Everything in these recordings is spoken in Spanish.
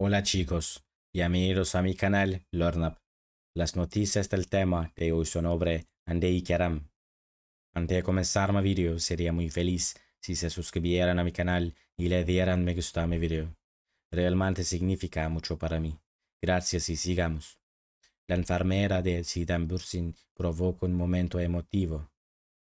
Hola chicos y amigos a mi canal LearnUp. Las noticias del tema de hoy son sobre Andei Karam. Antes de comenzar mi video, sería muy feliz si se suscribieran a mi canal y le dieran me gusta a mi video. Realmente significa mucho para mí. Gracias y sigamos. La enfermera de Sidan Bursin provoca un momento emotivo.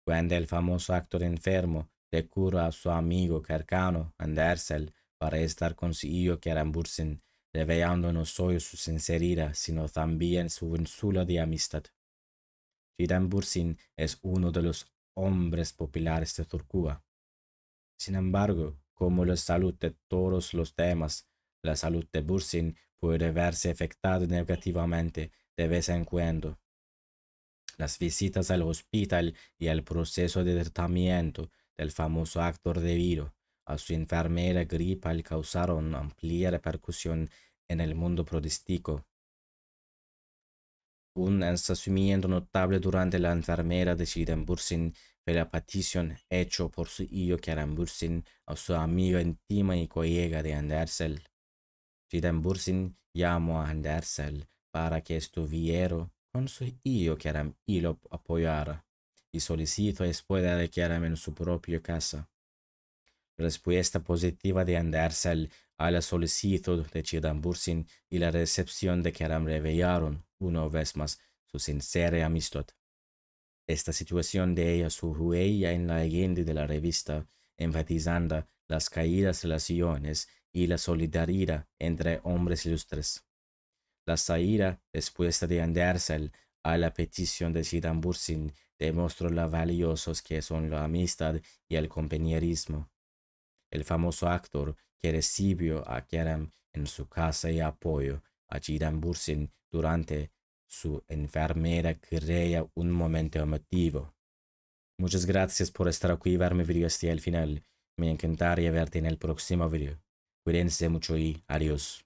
Cuando el famoso actor enfermo le cura a su amigo cercano, Andersel, para estar consigo que Bursin, revelando no solo su sinceridad, sino también su insula de amistad. Kerem Bursin es uno de los hombres populares de Turquía. Sin embargo, como la salud de todos los temas, la salud de Bursin puede verse afectada negativamente de vez en cuando. Las visitas al hospital y el proceso de tratamiento del famoso actor de Viro a su enfermera gripal causaron amplia repercusión en el mundo protestico. Un ensayamiento notable durante la enfermera de Bursin fue la petición hecho por su hijo Bursin a su amiga íntima y colega de Andersel. Bursin llamó a Andersel para que estuviera con su hijo Karam y lo apoyara, y solicitó después de Karam en su propia casa respuesta positiva de Andersel a la solicitud de Chidan Bursin y la recepción de Karam revelaron, una vez más, su sincera amistad. Esta situación de ella surgió en la leyenda de la revista, enfatizando las caídas relaciones y la solidaridad entre hombres ilustres. La saída respuesta de Andersel a la petición de Chidan Bursin demostró lo valiosos que son la amistad y el compañerismo el famoso actor que recibió a Kerem en su casa y apoyo a Jidan Bursin durante su enfermera crea un momento emotivo. Muchas gracias por estar aquí y ver mi video hasta el final. Me encantaría verte en el próximo video. Cuídense mucho y adiós.